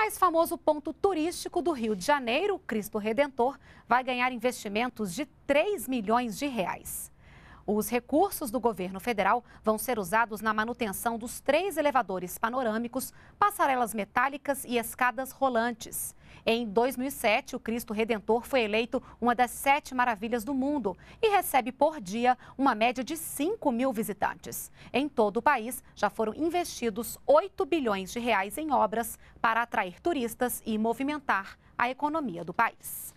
mais famoso ponto turístico do Rio de Janeiro, Cristo Redentor, vai ganhar investimentos de 3 milhões de reais. Os recursos do governo federal vão ser usados na manutenção dos três elevadores panorâmicos, passarelas metálicas e escadas rolantes. Em 2007, o Cristo Redentor foi eleito uma das sete maravilhas do mundo e recebe por dia uma média de 5 mil visitantes. Em todo o país, já foram investidos 8 bilhões de reais em obras para atrair turistas e movimentar a economia do país.